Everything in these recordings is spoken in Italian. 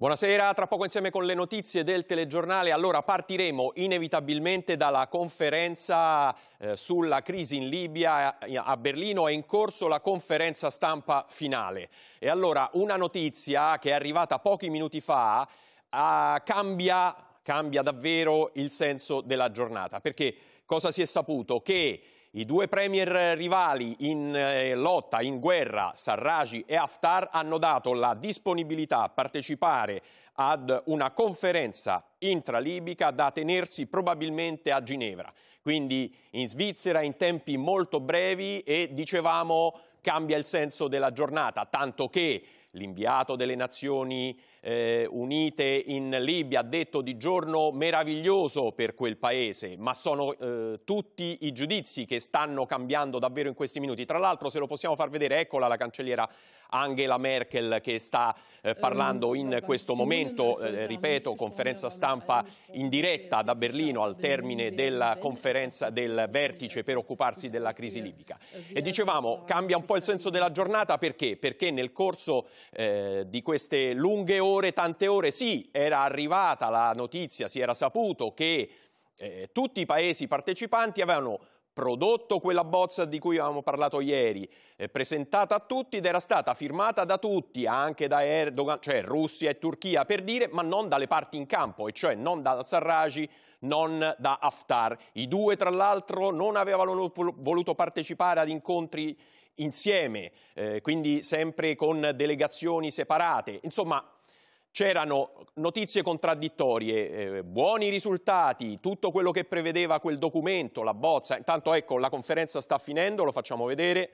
Buonasera, tra poco insieme con le notizie del telegiornale. Allora partiremo inevitabilmente dalla conferenza eh, sulla crisi in Libia a Berlino. È in corso la conferenza stampa finale. E allora una notizia che è arrivata pochi minuti fa eh, cambia, cambia davvero il senso della giornata. Perché cosa si è saputo? Che i due premier rivali in eh, lotta, in guerra, Sarraji e Haftar, hanno dato la disponibilità a partecipare ad una conferenza intralibica da tenersi probabilmente a Ginevra. Quindi in Svizzera in tempi molto brevi e dicevamo cambia il senso della giornata, tanto che l'inviato delle Nazioni eh, unite in Libia, ha detto di giorno meraviglioso per quel paese, ma sono eh, tutti i giudizi che stanno cambiando davvero in questi minuti. Tra l'altro, se lo possiamo far vedere, eccola la cancelliera Angela Merkel che sta eh, parlando in questo momento, eh, ripeto, conferenza stampa in diretta da Berlino al termine della conferenza del vertice per occuparsi della crisi libica. E dicevamo, cambia un po' il senso della giornata perché? Perché nel corso eh, di queste lunghe ore ore, tante ore, sì, era arrivata la notizia, si era saputo che eh, tutti i paesi partecipanti avevano prodotto quella bozza di cui avevamo parlato ieri, eh, presentata a tutti ed era stata firmata da tutti, anche da Erdogan, cioè Russia e Turchia per dire, ma non dalle parti in campo, e cioè non da Sarraj, non da Haftar. I due tra l'altro non avevano voluto partecipare ad incontri insieme, eh, quindi sempre con delegazioni separate. Insomma, c'erano notizie contraddittorie, eh, buoni risultati, tutto quello che prevedeva quel documento, la bozza. Intanto ecco, la conferenza sta finendo, lo facciamo vedere.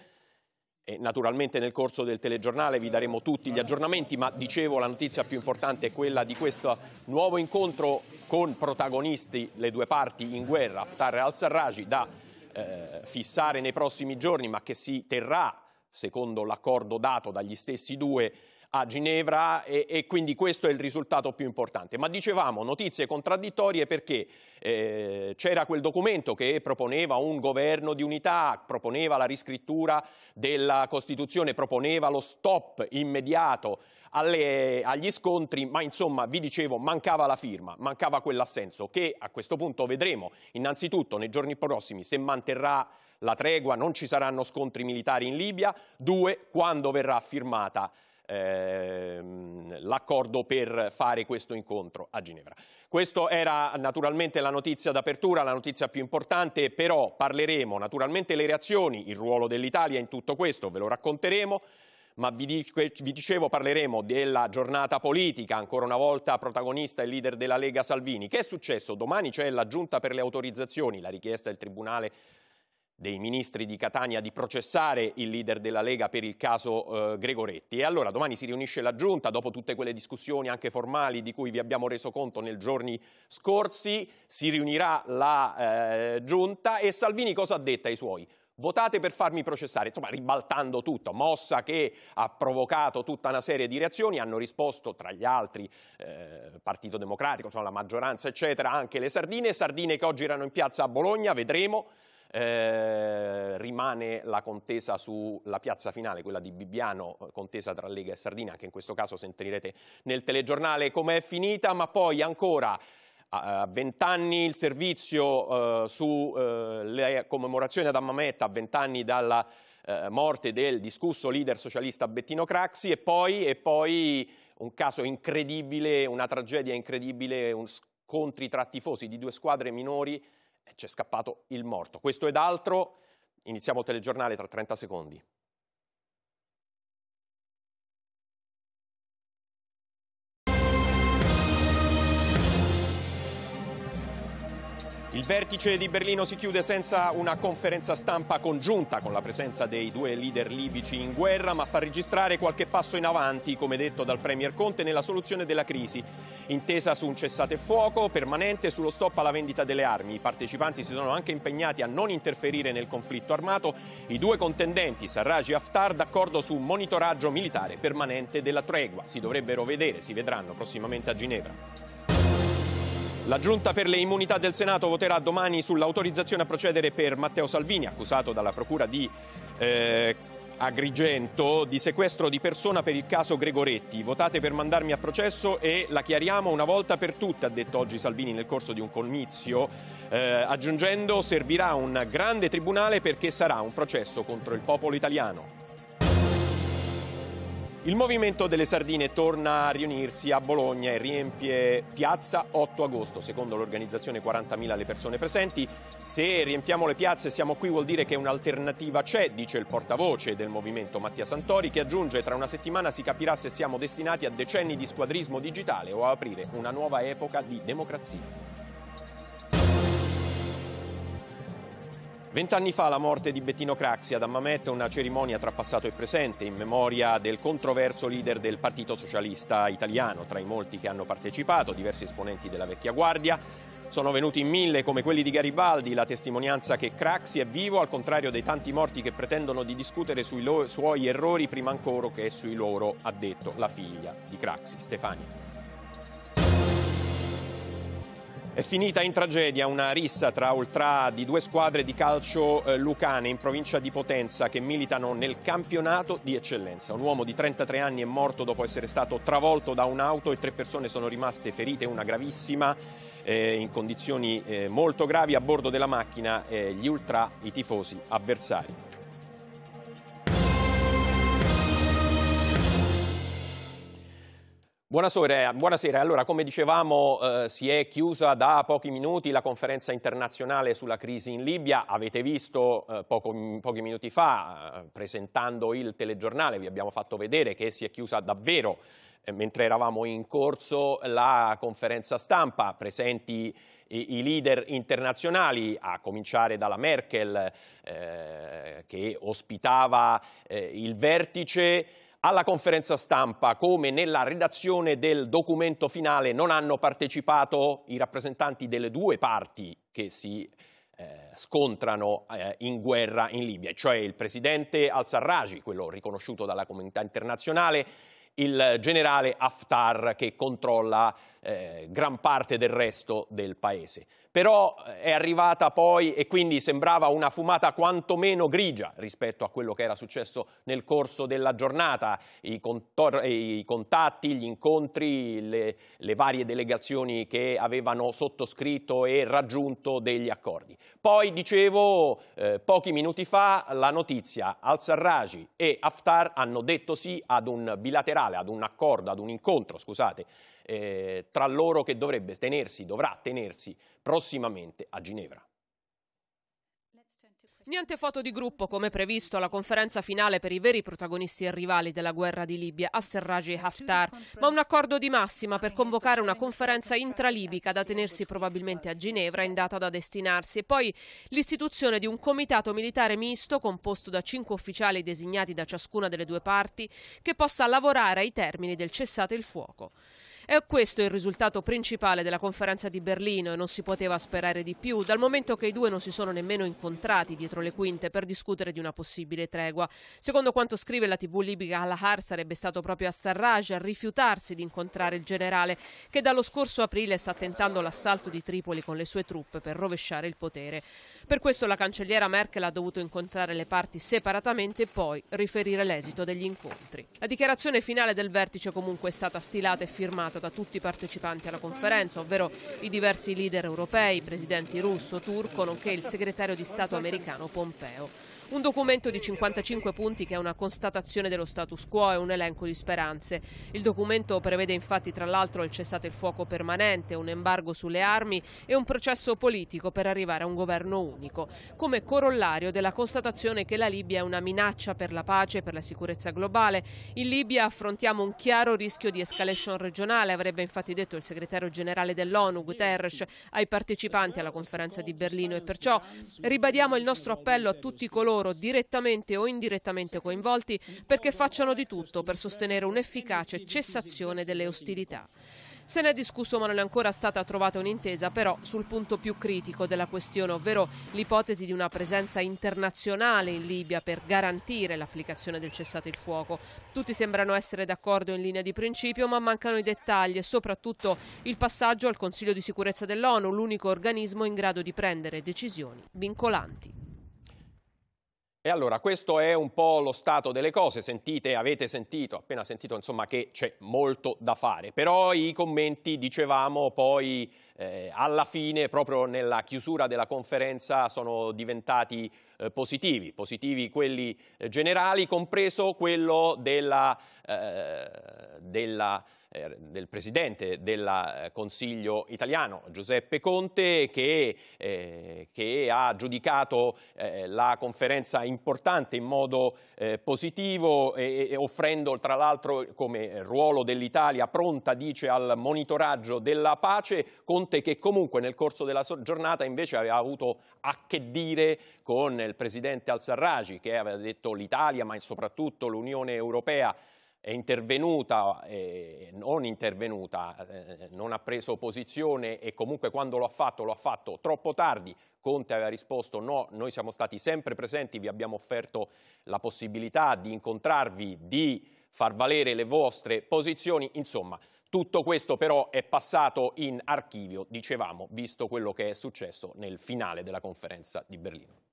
E naturalmente nel corso del telegiornale vi daremo tutti gli aggiornamenti, ma dicevo la notizia più importante è quella di questo nuovo incontro con protagonisti, le due parti in guerra, Haftar e al-Sarraj, da eh, fissare nei prossimi giorni, ma che si terrà, secondo l'accordo dato dagli stessi due, a Ginevra e, e, quindi questo è il risultato più importante. Ma dicevamo notizie contraddittorie perché eh, c'era quel documento che proponeva un governo di unità, proponeva la riscrittura della Costituzione, proponeva lo stop immediato alle, agli scontri, ma insomma vi dicevo mancava la firma, mancava quell'assenso che a questo punto vedremo innanzitutto nei giorni prossimi se manterrà la tregua, non ci saranno scontri militari in Libia, due, quando verrà firmata ehm, l'accordo per fare questo incontro a Ginevra. Questa era naturalmente la notizia d'apertura, la notizia più importante, però parleremo naturalmente le reazioni, il ruolo dell'Italia in tutto questo, ve lo racconteremo ma vi, dicevo parleremo della giornata politica, ancora una volta protagonista il leader della Lega Salvini. Che è successo? Domani c'è la giunta per le autorizzazioni, la richiesta del Tribunale dei ministri di Catania di processare il leader della Lega per il caso eh, Gregoretti. E allora domani si riunisce la giunta dopo tutte quelle discussioni anche formali di cui vi abbiamo reso conto nei giorni scorsi, si riunirà la eh, giunta e Salvini cosa ha detto ai suoi? Votate per farmi processare, insomma ribaltando tutto, mossa che ha provocato tutta una serie di reazioni, hanno risposto tra gli altri eh, Partito Democratico, insomma, la maggioranza eccetera, anche le sardine, sardine che oggi erano in piazza a Bologna, vedremo, eh, rimane la contesa sulla piazza finale, quella di Bibbiano, contesa tra Lega e Sardina, anche in questo caso sentirete nel telegiornale com'è finita, ma poi ancora a vent'anni il servizio eh, sulle eh, commemorazioni ad Ammametta, a vent'anni dalla eh, morte del discusso leader socialista Bettino Craxi e poi, e poi un caso incredibile, una tragedia incredibile, un scontri tra tifosi di due squadre minori c'è scappato il morto. Questo ed altro, iniziamo il telegiornale tra 30 secondi. Il vertice di Berlino si chiude senza una conferenza stampa congiunta con la presenza dei due leader libici in guerra, ma fa registrare qualche passo in avanti, come detto dal Premier Conte, nella soluzione della crisi. Intesa su un cessate fuoco permanente e sullo stop alla vendita delle armi. I partecipanti si sono anche impegnati a non interferire nel conflitto armato. I due contendenti, Sarraj e Haftar, d'accordo su un monitoraggio militare permanente della tregua. Si dovrebbero vedere, si vedranno prossimamente a Ginevra. La giunta per le immunità del Senato voterà domani sull'autorizzazione a procedere per Matteo Salvini, accusato dalla Procura di eh, Agrigento di sequestro di persona per il caso Gregoretti. Votate per mandarmi a processo e la chiariamo una volta per tutte, ha detto oggi Salvini nel corso di un comizio, eh, aggiungendo servirà un grande tribunale perché sarà un processo contro il popolo italiano. Il movimento delle sardine torna a riunirsi a Bologna e riempie piazza 8 agosto. Secondo l'organizzazione 40.000 le persone presenti. Se riempiamo le piazze e siamo qui vuol dire che un'alternativa c'è, dice il portavoce del movimento Mattia Santori, che aggiunge tra una settimana si capirà se siamo destinati a decenni di squadrismo digitale o a aprire una nuova epoca di democrazia. Vent'anni fa la morte di Bettino Craxi ad Ammamet, una cerimonia tra passato e presente in memoria del controverso leader del Partito Socialista Italiano. Tra i molti che hanno partecipato, diversi esponenti della vecchia guardia, sono venuti in mille come quelli di Garibaldi, la testimonianza che Craxi è vivo al contrario dei tanti morti che pretendono di discutere sui suoi errori prima ancora che sui loro, ha detto la figlia di Craxi, Stefania. È finita in tragedia una rissa tra ultra di due squadre di calcio eh, lucane in provincia di Potenza che militano nel campionato di eccellenza. Un uomo di 33 anni è morto dopo essere stato travolto da un'auto e tre persone sono rimaste ferite, una gravissima eh, in condizioni eh, molto gravi a bordo della macchina eh, gli ultra, i tifosi avversari. Buonasera, buonasera. Allora, come dicevamo, eh, si è chiusa da pochi minuti la conferenza internazionale sulla crisi in Libia. Avete visto eh, poco, pochi minuti fa, eh, presentando il telegiornale, vi abbiamo fatto vedere che si è chiusa davvero, eh, mentre eravamo in corso, la conferenza stampa, presenti i, i leader internazionali, a cominciare dalla Merkel, eh, che ospitava eh, il vertice alla conferenza stampa come nella redazione del documento finale non hanno partecipato i rappresentanti delle due parti che si eh, scontrano eh, in guerra in Libia, cioè il presidente al-Sarraj, quello riconosciuto dalla comunità internazionale, il generale Haftar che controlla eh, gran parte del resto del paese. Però eh, è arrivata poi e quindi sembrava una fumata quantomeno grigia rispetto a quello che era successo nel corso della giornata. I, eh, i contatti, gli incontri, le, le varie delegazioni che avevano sottoscritto e raggiunto degli accordi. Poi, dicevo, eh, pochi minuti fa la notizia, al-Sarraj e Haftar hanno detto sì ad un bilaterale, ad un accordo, ad un incontro, scusate, eh, tra loro che dovrebbe tenersi, dovrà tenersi prossimamente a Ginevra. Niente foto di gruppo come previsto alla conferenza finale per i veri protagonisti e rivali della guerra di Libia, Asserraj e Haftar, ma un accordo di massima per convocare una conferenza intralibica da tenersi probabilmente a Ginevra in data da destinarsi e poi l'istituzione di un comitato militare misto composto da cinque ufficiali designati da ciascuna delle due parti che possa lavorare ai termini del cessate il fuoco. È questo il risultato principale della conferenza di Berlino e non si poteva sperare di più, dal momento che i due non si sono nemmeno incontrati dietro le quinte per discutere di una possibile tregua. Secondo quanto scrive la TV libica Al-Har sarebbe stato proprio a Sarraj a rifiutarsi di incontrare il generale che dallo scorso aprile sta tentando l'assalto di Tripoli con le sue truppe per rovesciare il potere. Per questo la cancelliera Merkel ha dovuto incontrare le parti separatamente e poi riferire l'esito degli incontri. La dichiarazione finale del vertice comunque è stata stilata e firmata firmata da tutti i partecipanti alla conferenza, ovvero i diversi leader europei, presidenti russo, turco, nonché il segretario di Stato americano Pompeo. Un documento di 55 punti che è una constatazione dello status quo e un elenco di speranze. Il documento prevede infatti tra l'altro il cessate il fuoco permanente, un embargo sulle armi e un processo politico per arrivare a un governo unico, come corollario della constatazione che la Libia è una minaccia per la pace e per la sicurezza globale. In Libia affrontiamo un chiaro rischio di escalation regionale, avrebbe infatti detto il segretario generale dell'ONU Guterres ai partecipanti alla conferenza di Berlino e perciò ribadiamo il nostro appello a tutti coloro loro, direttamente o indirettamente coinvolti, perché facciano di tutto per sostenere un'efficace cessazione delle ostilità. Se ne è discusso ma non è ancora stata trovata un'intesa però sul punto più critico della questione, ovvero l'ipotesi di una presenza internazionale in Libia per garantire l'applicazione del cessate il fuoco. Tutti sembrano essere d'accordo in linea di principio ma mancano i dettagli e soprattutto il passaggio al Consiglio di sicurezza dell'ONU, l'unico organismo in grado di prendere decisioni vincolanti. E allora questo è un po' lo stato delle cose, sentite, avete sentito, appena sentito insomma che c'è molto da fare, però i commenti dicevamo poi eh, alla fine proprio nella chiusura della conferenza sono diventati eh, positivi, positivi quelli eh, generali compreso quello della, eh, della eh, del Presidente del eh, Consiglio italiano, Giuseppe Conte, che, eh, che ha giudicato eh, la conferenza importante in modo positivo, e, e offrendo tra l'altro come ruolo dell'Italia pronta, dice, al monitoraggio della pace. Conte che comunque nel corso della giornata invece aveva avuto a che dire con il Presidente al-Sarraj, che aveva detto l'Italia, ma soprattutto l'Unione Europea è intervenuta, eh, non intervenuta, eh, non ha preso posizione e comunque quando lo ha fatto lo ha fatto troppo tardi. Conte aveva risposto no, noi siamo stati sempre presenti, vi abbiamo offerto la possibilità di incontrarvi, di far valere le vostre posizioni, insomma tutto questo però è passato in archivio, dicevamo, visto quello che è successo nel finale della conferenza di Berlino.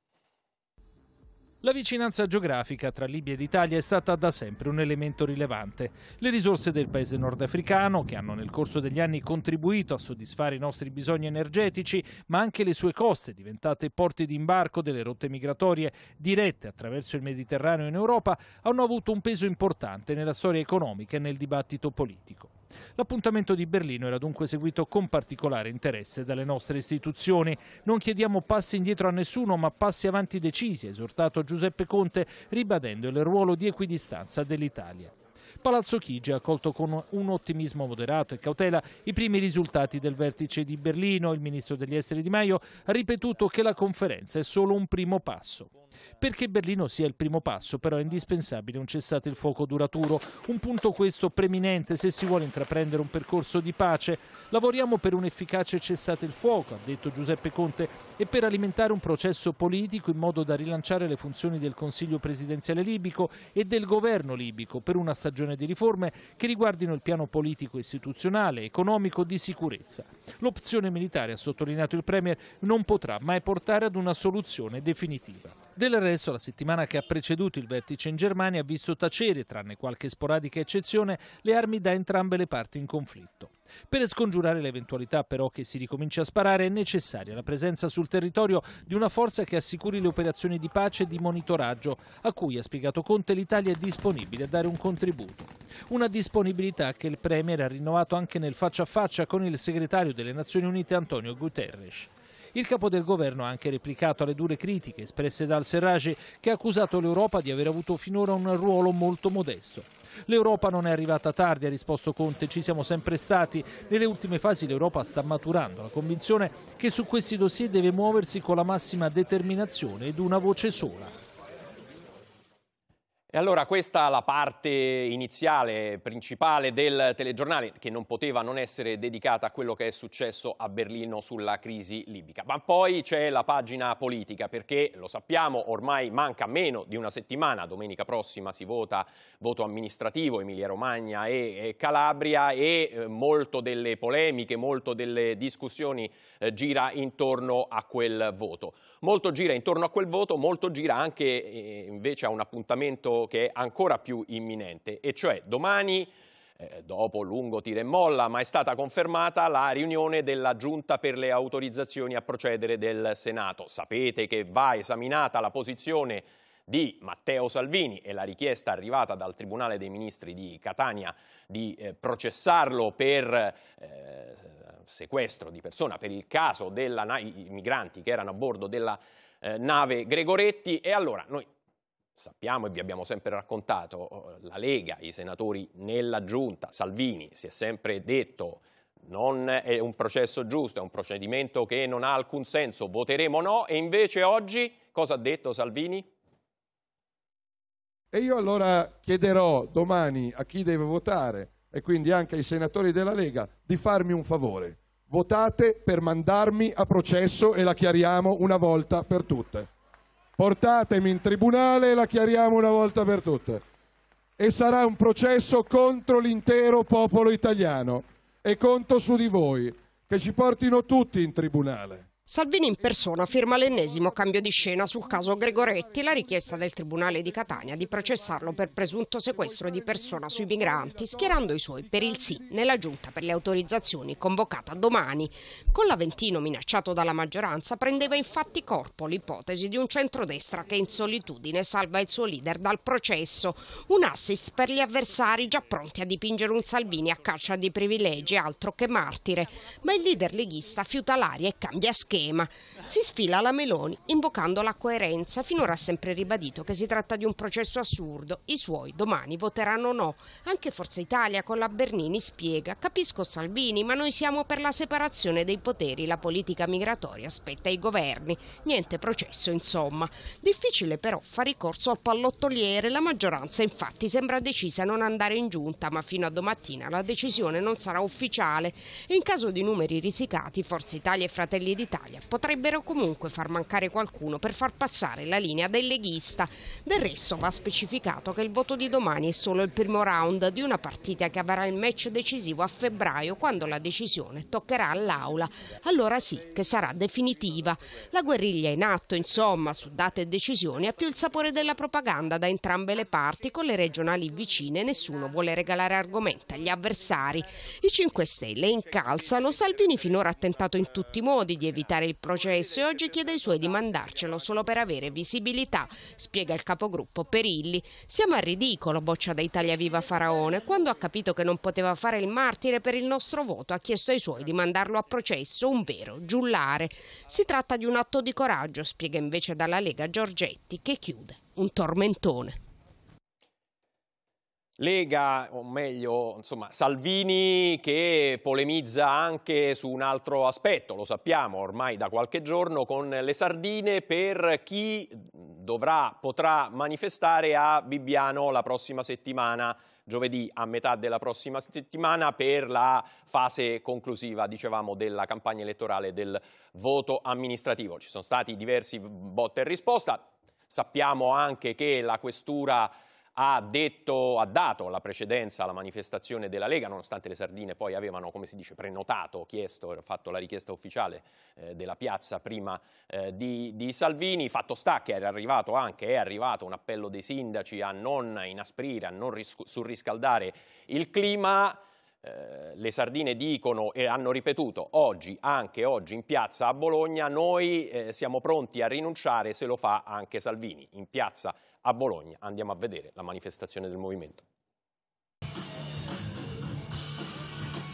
La vicinanza geografica tra Libia ed Italia è stata da sempre un elemento rilevante. Le risorse del paese nordafricano, che hanno nel corso degli anni contribuito a soddisfare i nostri bisogni energetici, ma anche le sue coste, diventate porti di imbarco delle rotte migratorie dirette attraverso il Mediterraneo in Europa, hanno avuto un peso importante nella storia economica e nel dibattito politico. L'appuntamento di Berlino era dunque seguito con particolare interesse dalle nostre istituzioni. Non chiediamo passi indietro a nessuno, ma passi avanti decisi, esortato Giuseppe Conte, ribadendo il ruolo di equidistanza dell'Italia. Palazzo Chigi ha accolto con un ottimismo moderato e cautela i primi risultati del vertice di Berlino. Il ministro degli esteri Di Maio ha ripetuto che la conferenza è solo un primo passo. Perché Berlino sia il primo passo, però è indispensabile un cessate il fuoco duraturo, un punto questo preminente se si vuole intraprendere un percorso di pace. Lavoriamo per un efficace cessate il fuoco, ha detto Giuseppe Conte, e per alimentare un processo politico in modo da rilanciare le funzioni del Consiglio presidenziale libico e del governo libico per una stagione di riforme che riguardino il piano politico istituzionale, economico, di sicurezza. L'opzione militare, ha sottolineato il Premier, non potrà mai portare ad una soluzione definitiva. Del resto la settimana che ha preceduto il vertice in Germania ha visto tacere, tranne qualche sporadica eccezione, le armi da entrambe le parti in conflitto. Per scongiurare l'eventualità però che si ricominci a sparare è necessaria la presenza sul territorio di una forza che assicuri le operazioni di pace e di monitoraggio a cui, ha spiegato Conte, l'Italia è disponibile a dare un contributo. Una disponibilità che il Premier ha rinnovato anche nel faccia a faccia con il segretario delle Nazioni Unite Antonio Guterres. Il capo del governo ha anche replicato alle dure critiche espresse dal Serrage che ha accusato l'Europa di aver avuto finora un ruolo molto modesto. L'Europa non è arrivata tardi, ha risposto Conte, ci siamo sempre stati. Nelle ultime fasi l'Europa sta maturando la convinzione che su questi dossier deve muoversi con la massima determinazione ed una voce sola. E allora questa è la parte iniziale, principale del telegiornale, che non poteva non essere dedicata a quello che è successo a Berlino sulla crisi libica. Ma poi c'è la pagina politica, perché lo sappiamo, ormai manca meno di una settimana, domenica prossima si vota voto amministrativo Emilia Romagna e, Calabria e eh, molto delle polemiche, molto delle discussioni eh, gira intorno a quel voto. Molto gira intorno a quel voto, molto gira anche eh, invece a un appuntamento che è ancora più imminente, e cioè domani eh, dopo lungo tira e molla, ma è stata confermata la riunione della Giunta per le autorizzazioni a procedere del Senato. Sapete che va esaminata la posizione di Matteo Salvini e la richiesta arrivata dal Tribunale dei Ministri di Catania di eh, processarlo per eh, sequestro di persona, per il caso dei migranti che erano a bordo della eh, nave Gregoretti. E allora noi sappiamo e vi abbiamo sempre raccontato, oh, la Lega, i senatori nella giunta, Salvini si è sempre detto non è un processo giusto, è un procedimento che non ha alcun senso, voteremo no e invece oggi cosa ha detto Salvini? E io allora chiederò domani a chi deve votare e quindi anche ai senatori della Lega di farmi un favore. Votate per mandarmi a processo e la chiariamo una volta per tutte. Portatemi in tribunale e la chiariamo una volta per tutte. E sarà un processo contro l'intero popolo italiano e conto su di voi, che ci portino tutti in tribunale. Salvini in persona firma l'ennesimo cambio di scena sul caso Gregoretti, e la richiesta del Tribunale di Catania di processarlo per presunto sequestro di persona sui migranti, schierando i suoi per il sì nella giunta per le autorizzazioni convocata domani. Con l'Aventino minacciato dalla maggioranza prendeva infatti corpo l'ipotesi di un centrodestra che in solitudine salva il suo leader dal processo, un assist per gli avversari già pronti a dipingere un Salvini a caccia di privilegi, altro che martire. Ma il leader leghista fiuta l'aria e cambia schema tema. Si sfila la Meloni invocando la coerenza. Finora ha sempre ribadito che si tratta di un processo assurdo. I suoi domani voteranno no. Anche Forza Italia con la Bernini spiega. Capisco Salvini, ma noi siamo per la separazione dei poteri. La politica migratoria spetta ai governi. Niente processo, insomma. Difficile però fare ricorso al pallottoliere. La maggioranza infatti sembra decisa a non andare in giunta, ma fino a domattina la decisione non sarà ufficiale. In caso di numeri risicati, Forza Italia e Fratelli d'Italia Italia potrebbero comunque far mancare qualcuno per far passare la linea del leghista. Del resto va specificato che il voto di domani è solo il primo round di una partita che avrà il match decisivo a febbraio quando la decisione toccherà all'Aula. Allora sì che sarà definitiva. La guerriglia in atto, insomma, su date e decisioni ha più il sapore della propaganda da entrambe le parti, con le regionali vicine nessuno vuole regalare argomenti agli avversari. I 5 Stelle incalzano, Salvini finora ha tentato in tutti i modi di evitare evitare il processo e oggi chiede ai suoi di mandarcelo solo per avere visibilità, spiega il capogruppo Perilli. Siamo al ridicolo, boccia da Italia Viva Faraone. Quando ha capito che non poteva fare il martire per il nostro voto, ha chiesto ai suoi di mandarlo a processo, un vero giullare. Si tratta di un atto di coraggio, spiega invece dalla Lega Giorgetti, che chiude un tormentone. Lega, o meglio, insomma, Salvini che polemizza anche su un altro aspetto, lo sappiamo ormai da qualche giorno, con le sardine per chi dovrà, potrà manifestare a Bibbiano la prossima settimana, giovedì a metà della prossima settimana, per la fase conclusiva, dicevamo, della campagna elettorale del voto amministrativo. Ci sono stati diversi botte e risposta, sappiamo anche che la questura ha, detto, ha, dato la precedenza alla manifestazione della Lega, nonostante le sardine poi avevano, come si dice, prenotato, chiesto, fatto la richiesta ufficiale eh, della piazza prima eh, di, di, Salvini. Fatto sta che era arrivato anche, è arrivato un appello dei sindaci a non inasprire, a non surriscaldare il clima. Eh, le sardine dicono e hanno ripetuto oggi, anche oggi in piazza a Bologna, noi eh, siamo pronti a rinunciare se lo fa anche Salvini. In piazza a Bologna. Andiamo a vedere la manifestazione del movimento.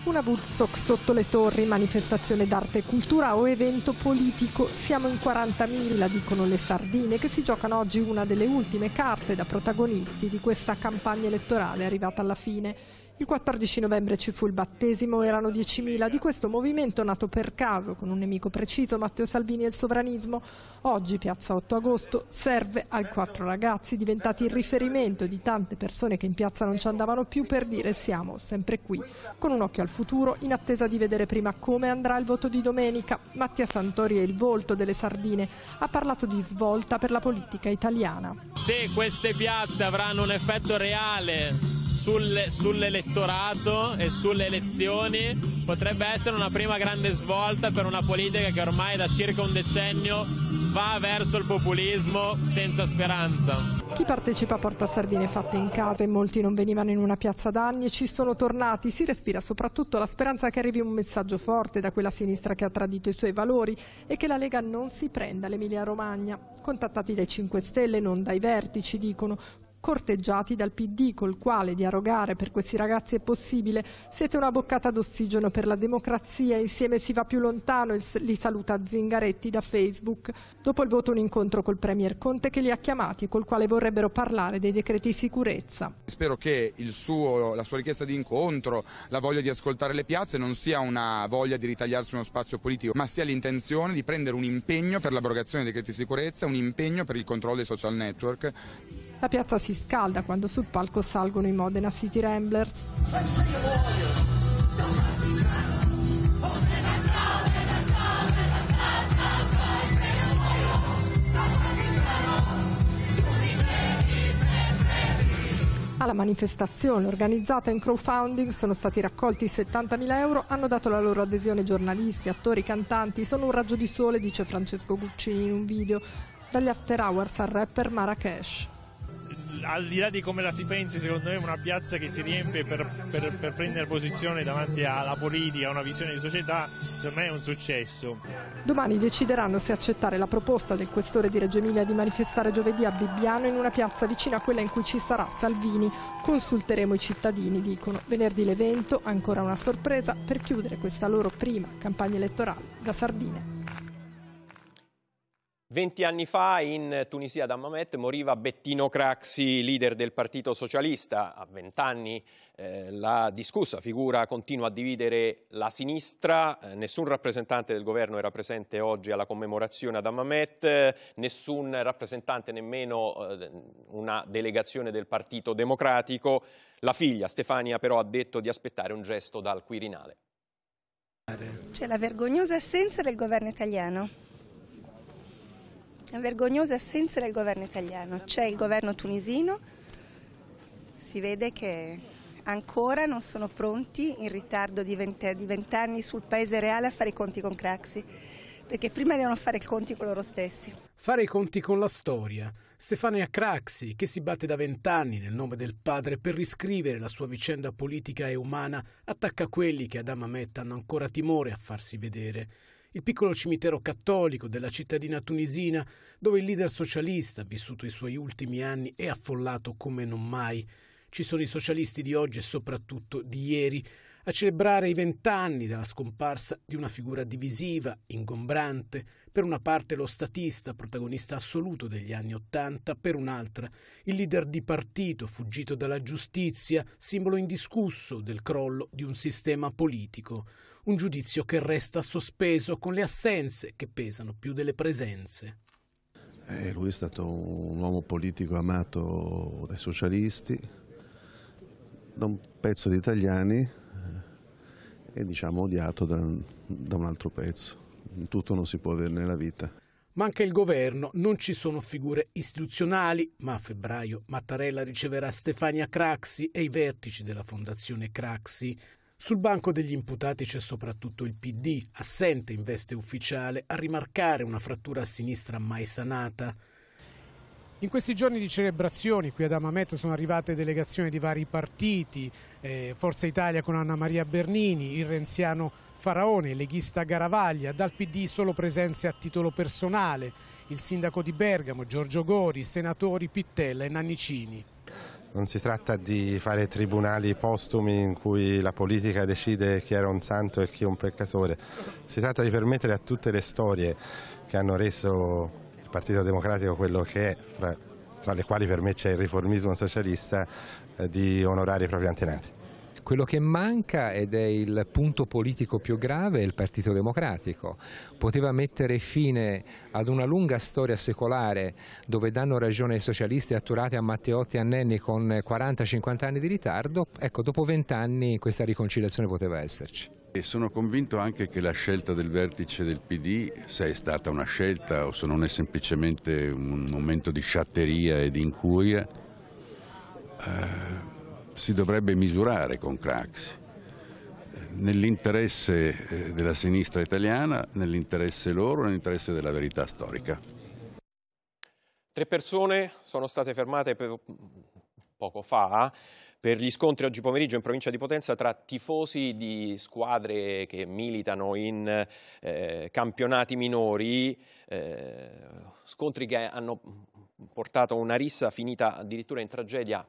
Una Woodstock sotto le torri, manifestazione d'arte e cultura o evento politico. Siamo in 40.000, dicono le sardine, che si giocano oggi una delle ultime carte da protagonisti di questa campagna elettorale arrivata alla fine. Il 14 novembre ci fu il battesimo, erano 10.000. Di questo movimento nato per caso, con un nemico preciso, Matteo Salvini e il sovranismo, oggi, piazza 8 agosto, serve ai quattro ragazzi diventati il riferimento di tante persone che in piazza non ci andavano più per dire siamo sempre qui, con un occhio al futuro, in attesa di vedere prima come andrà il voto di domenica. Mattia Santori è il volto delle sardine, ha parlato di svolta per la politica italiana. Se queste piazze avranno un effetto reale sul, sull'elettorato e sulle elezioni potrebbe essere una prima grande svolta per una politica che ormai da circa un decennio va verso il populismo senza speranza. Chi partecipa a porta sardine fatte in casa e molti non venivano in una piazza da anni e ci sono tornati. Si respira soprattutto la speranza che arrivi un messaggio forte da quella sinistra che ha tradito i suoi valori e che la Lega non si prenda l'Emilia Romagna. Contattati dai 5 Stelle, non dai vertici, dicono corteggiati dal PD col quale dialogare per questi ragazzi è possibile. Siete una boccata d'ossigeno per la democrazia, insieme si va più lontano, li saluta Zingaretti da Facebook. Dopo il voto un incontro col Premier Conte che li ha chiamati e col quale vorrebbero parlare dei decreti sicurezza. Spero che suo, la sua richiesta di incontro, la voglia di ascoltare le piazze non sia una voglia di ritagliarsi uno spazio politico, ma sia l'intenzione di prendere un impegno per l'abrogazione dei decreti sicurezza, un impegno per il controllo dei social network. La piazza si scalda quando sul palco salgono i Modena City Ramblers. Alla manifestazione organizzata in crowdfunding sono stati raccolti 70.000 euro, hanno dato la loro adesione giornalisti, attori, cantanti, sono un raggio di sole, dice Francesco Guccini in un video, dagli after hours al rapper Marrakesh al di là di come la si pensi, secondo me è una piazza che si riempie per, per, per prendere posizione davanti alla politica, a una visione di società, secondo me è un successo. Domani decideranno se accettare la proposta del questore di Reggio Emilia di manifestare giovedì a Bibbiano in una piazza vicina a quella in cui ci sarà Salvini. Consulteremo i cittadini, dicono. Venerdì l'evento, ancora una sorpresa, per chiudere questa loro prima campagna elettorale da Sardine. Venti anni fa in Tunisia ad Ammamet moriva Bettino Craxi, leader del Partito Socialista. A vent'anni eh, la discussa figura continua a dividere la sinistra. Eh, nessun rappresentante del governo era presente oggi alla commemorazione ad Ammamet, eh, nessun rappresentante nemmeno eh, una delegazione del Partito Democratico. La figlia Stefania però ha detto di aspettare un gesto dal Quirinale. C'è la vergognosa assenza del governo italiano. La vergognosa assenza del governo italiano. C'è il governo tunisino, si vede che ancora non sono pronti, in ritardo di vent'anni sul paese reale, a fare i conti con Craxi, perché prima devono fare i conti con loro stessi. Fare i conti con la storia. Stefania Craxi, che si batte da vent'anni nel nome del padre per riscrivere la sua vicenda politica e umana, attacca quelli che ad Amamet hanno ancora timore a farsi vedere il piccolo cimitero cattolico della cittadina tunisina dove il leader socialista ha vissuto i suoi ultimi anni è affollato come non mai. Ci sono i socialisti di oggi e soprattutto di ieri a celebrare i vent'anni della scomparsa di una figura divisiva, ingombrante, per una parte lo statista, protagonista assoluto degli anni Ottanta, per un'altra il leader di partito fuggito dalla giustizia, simbolo indiscusso del crollo di un sistema politico un giudizio che resta sospeso con le assenze che pesano più delle presenze. Eh, lui è stato un uomo politico amato dai socialisti, da un pezzo di italiani eh, e diciamo odiato da, da un altro pezzo. tutto non si può avere nella vita. Manca il governo, non ci sono figure istituzionali, ma a febbraio Mattarella riceverà Stefania Craxi e i vertici della Fondazione Craxi. Sul banco degli imputati c'è soprattutto il PD, assente in veste ufficiale, a rimarcare una frattura a sinistra mai sanata. In questi giorni di celebrazioni qui ad Amamet sono arrivate delegazioni di vari partiti, eh, Forza Italia con Anna Maria Bernini, il renziano Faraone, leghista Garavaglia, dal PD solo presenze a titolo personale, il sindaco di Bergamo Giorgio Gori, senatori Pittella e Nannicini. Non si tratta di fare tribunali postumi in cui la politica decide chi era un santo e chi un peccatore, si tratta di permettere a tutte le storie che hanno reso il Partito Democratico quello che è, fra, tra le quali per me c'è il riformismo socialista, eh, di onorare i propri antenati. Quello che manca ed è il punto politico più grave è il Partito Democratico. Poteva mettere fine ad una lunga storia secolare dove danno ragione ai socialisti atturati a Matteotti e a Nenni con 40-50 anni di ritardo, ecco dopo 20 anni questa riconciliazione poteva esserci. E sono convinto anche che la scelta del vertice del PD, se è stata una scelta o se non è semplicemente un momento di sciatteria e di incuria, eh si dovrebbe misurare con Craxi nell'interesse eh, della sinistra italiana, nell'interesse loro, nell'interesse della verità storica. Tre persone sono state fermate poco fa eh, per gli scontri oggi pomeriggio in provincia di Potenza tra tifosi di squadre che militano in eh, campionati minori, eh, scontri che hanno portato una rissa finita addirittura in tragedia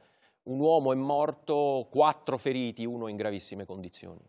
un uomo è morto, quattro feriti, uno in gravissime condizioni.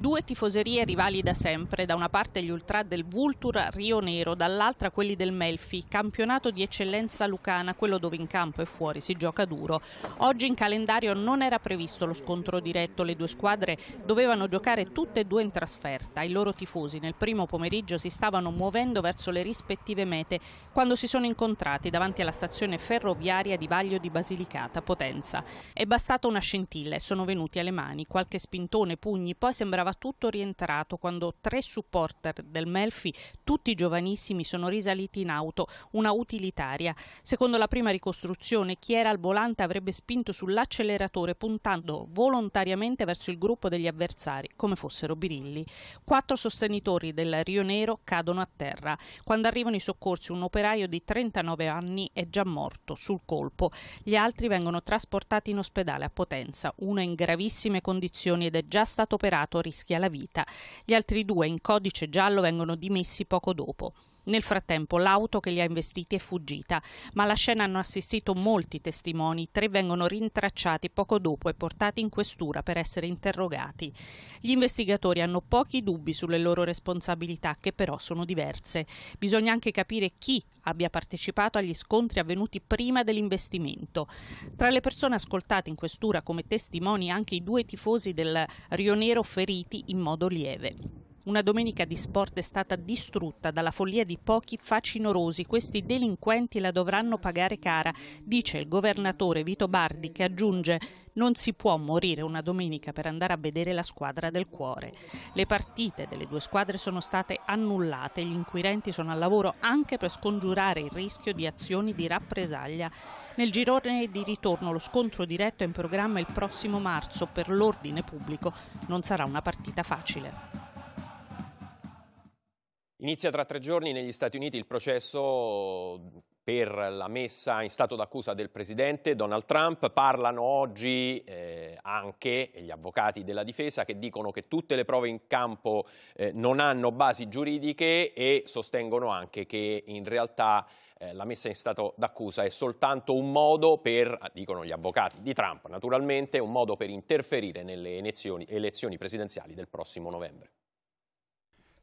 Due tifoserie rivali da sempre, da una parte gli ultra del Vultura Rio Nero, dall'altra quelli del Melfi, campionato di eccellenza lucana, quello dove in campo e fuori si gioca duro. Oggi in calendario non era previsto lo scontro diretto, le due squadre dovevano giocare tutte e due in trasferta. I loro tifosi nel primo pomeriggio si stavano muovendo verso le rispettive mete quando si sono incontrati davanti alla stazione ferroviaria di Vaglio di Basilicata, Potenza. È bastata una scintilla e sono venuti alle mani, qualche spintone, pugni, poi sembrava sembrava tutto rientrato quando tre supporter del Melfi, tutti giovanissimi, sono risaliti in auto, una utilitaria. Secondo la prima ricostruzione, chi era al volante avrebbe spinto sull'acceleratore puntando volontariamente verso il gruppo degli avversari, come fossero birilli. Quattro sostenitori del Rio Nero cadono a terra. Quando arrivano i soccorsi, un operaio di 39 anni è già morto sul colpo. Gli altri vengono trasportati in ospedale a Potenza, uno in gravissime condizioni ed è già stato operato rischiando rischia la vita. Gli altri due in codice giallo vengono dimessi poco dopo. Nel frattempo l'auto che li ha investiti è fuggita, ma alla scena hanno assistito molti testimoni, tre vengono rintracciati poco dopo e portati in questura per essere interrogati. Gli investigatori hanno pochi dubbi sulle loro responsabilità, che però sono diverse. Bisogna anche capire chi abbia partecipato agli scontri avvenuti prima dell'investimento. Tra le persone ascoltate in questura come testimoni anche i due tifosi del Rionero feriti in modo lieve. Una domenica di sport è stata distrutta dalla follia di pochi facinorosi. Questi delinquenti la dovranno pagare cara, dice il governatore Vito Bardi che aggiunge non si può morire una domenica per andare a vedere la squadra del cuore. Le partite delle due squadre sono state annullate, gli inquirenti sono al lavoro anche per scongiurare il rischio di azioni di rappresaglia. Nel girone di ritorno lo scontro diretto è in programma il prossimo marzo per l'ordine pubblico. Non sarà una partita facile. Inizia tra tre giorni negli Stati Uniti il processo per la messa in stato d'accusa del presidente Donald Trump. Parlano oggi eh, anche gli avvocati della difesa che dicono che tutte le prove in campo eh, non hanno basi giuridiche e sostengono anche che in realtà eh, la messa in stato d'accusa è soltanto un modo per, dicono gli avvocati di Trump naturalmente, un modo per interferire nelle elezioni, elezioni presidenziali del prossimo novembre.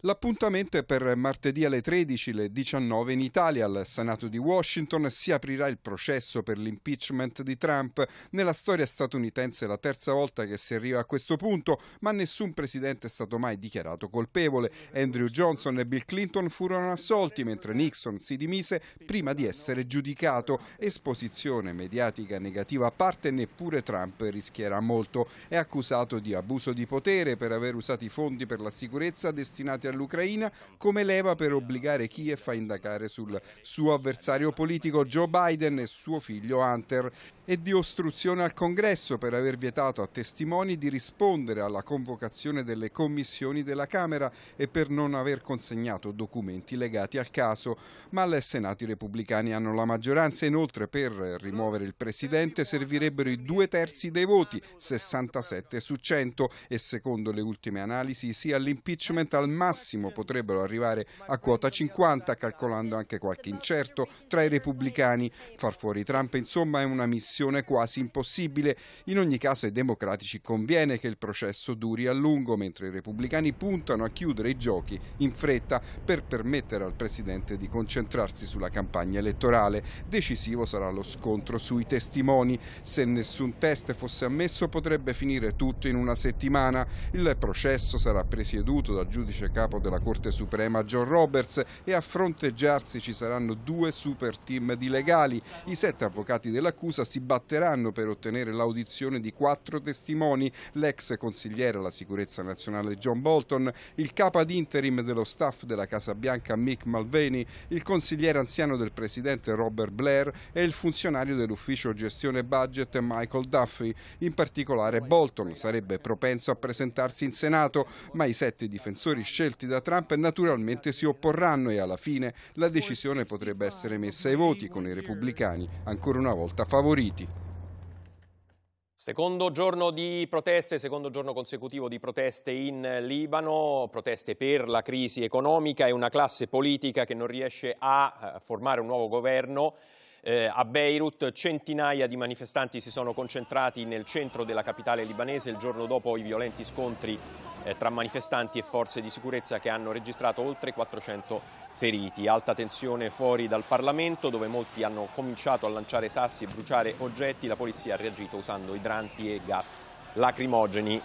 L'appuntamento è per martedì alle 13, le 19 in Italia. Al Senato di Washington si aprirà il processo per l'impeachment di Trump. Nella storia statunitense è la terza volta che si arriva a questo punto, ma nessun presidente è stato mai dichiarato colpevole. Andrew Johnson e Bill Clinton furono assolti, mentre Nixon si dimise prima di essere giudicato. Esposizione mediatica negativa a parte, neppure Trump rischierà molto. È accusato di abuso di potere per aver usato i fondi per la sicurezza destinati al l'Ucraina come leva per obbligare Kiev a indagare sul suo avversario politico Joe Biden e suo figlio Hunter e di ostruzione al Congresso per aver vietato a testimoni di rispondere alla convocazione delle commissioni della Camera e per non aver consegnato documenti legati al caso. Ma le Senato i repubblicani hanno la maggioranza, inoltre per rimuovere il Presidente servirebbero i due terzi dei voti, 67 su 100 e secondo le ultime analisi sia l'impeachment al massimo massimo potrebbero arrivare a quota 50, calcolando anche qualche incerto tra i repubblicani. Far fuori Trump, insomma, è una missione quasi impossibile. In ogni caso ai democratici conviene che il processo duri a lungo, mentre i repubblicani puntano a chiudere i giochi in fretta per permettere al presidente di concentrarsi sulla campagna elettorale. Decisivo sarà lo scontro sui testimoni. Se nessun test fosse ammesso potrebbe finire tutto in una settimana. Il processo sarà presieduto dal giudice Carlo capo della Corte Suprema John Roberts e a fronteggiarsi ci saranno due super team di legali. I sette avvocati dell'accusa si batteranno per ottenere l'audizione di quattro testimoni, l'ex consigliere alla sicurezza nazionale John Bolton, il capo ad interim dello staff della Casa Bianca Mick Malveni, il consigliere anziano del presidente Robert Blair e il funzionario dell'ufficio gestione budget Michael Duffy. In particolare Bolton sarebbe propenso a presentarsi in Senato, ma i sette difensori scelti scelti da Trump naturalmente si opporranno e alla fine la decisione potrebbe essere messa ai voti con i repubblicani ancora una volta favoriti. Secondo giorno di proteste, secondo giorno consecutivo di proteste in Libano, proteste per la crisi economica e una classe politica che non riesce a eh, formare un nuovo governo. Eh, a Beirut centinaia di manifestanti si sono concentrati nel centro della capitale libanese il giorno dopo i violenti scontri eh, tra manifestanti e forze di sicurezza che hanno registrato oltre 400 feriti. Alta tensione fuori dal Parlamento dove molti hanno cominciato a lanciare sassi e bruciare oggetti. La polizia ha reagito usando idranti e gas lacrimogeni.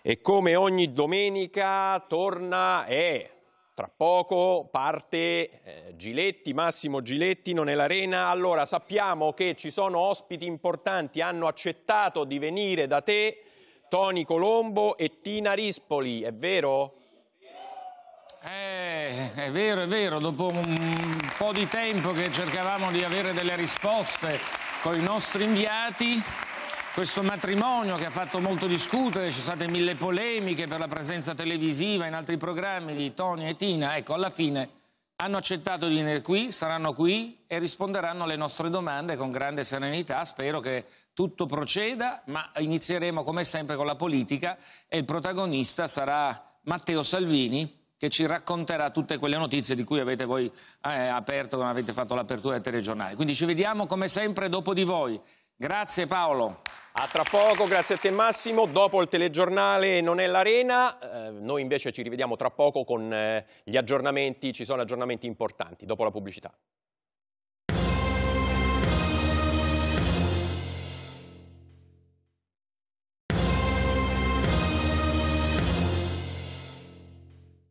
E come ogni domenica torna e tra poco parte eh, Giletti, Massimo Giletti non è l'arena. Allora sappiamo che ci sono ospiti importanti, hanno accettato di venire da te, Toni Colombo e Tina Rispoli, è vero? Eh, è vero, è vero, dopo un po' di tempo che cercavamo di avere delle risposte con i nostri inviati, questo matrimonio che ha fatto molto discutere, ci sono state mille polemiche per la presenza televisiva in altri programmi di Tony e Tina, ecco alla fine hanno accettato di venire qui, saranno qui e risponderanno alle nostre domande con grande serenità, spero che tutto proceda, ma inizieremo come sempre con la politica e il protagonista sarà Matteo Salvini che ci racconterà tutte quelle notizie di cui avete voi eh, aperto, non avete fatto l'apertura del telegiornale. Quindi ci vediamo come sempre dopo di voi. Grazie Paolo. A tra poco, grazie a te Massimo. Dopo il telegiornale non è l'arena, eh, noi invece ci rivediamo tra poco con eh, gli aggiornamenti, ci sono aggiornamenti importanti, dopo la pubblicità.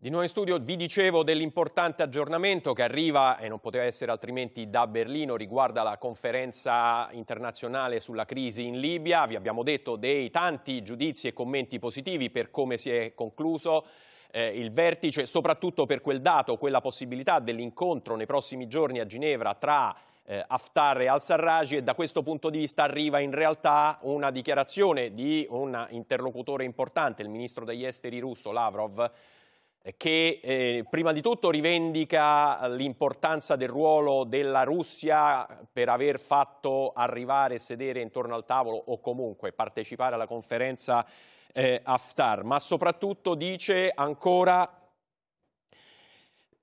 Di nuovo in studio vi dicevo dell'importante aggiornamento che arriva, e non poteva essere altrimenti, da Berlino, riguarda la conferenza internazionale sulla crisi in Libia. Vi abbiamo detto dei tanti giudizi e commenti positivi per come si è concluso eh, il vertice, soprattutto per quel dato, quella possibilità dell'incontro nei prossimi giorni a Ginevra tra eh, Haftar e al-Sarraj e da questo punto di vista arriva in realtà una dichiarazione di un interlocutore importante, il ministro degli esteri russo Lavrov, che eh, prima di tutto rivendica l'importanza del ruolo della Russia per aver fatto arrivare e sedere intorno al tavolo o comunque partecipare alla conferenza eh, Haftar, ma soprattutto dice ancora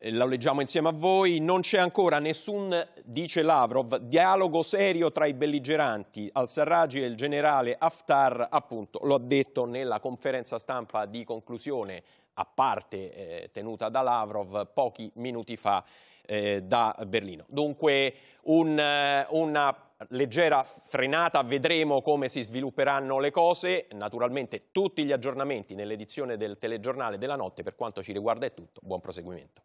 eh, lo leggiamo insieme a voi, non c'è ancora nessun, dice Lavrov, dialogo serio tra i belligeranti. Al-Sarraj e il generale Haftar, appunto, lo ha detto nella conferenza stampa di conclusione a parte eh, tenuta da Lavrov pochi minuti fa eh, da Berlino. Dunque un, eh, una leggera frenata, vedremo come si svilupperanno le cose, naturalmente tutti gli aggiornamenti nell'edizione del telegiornale della notte, per quanto ci riguarda è tutto, buon proseguimento.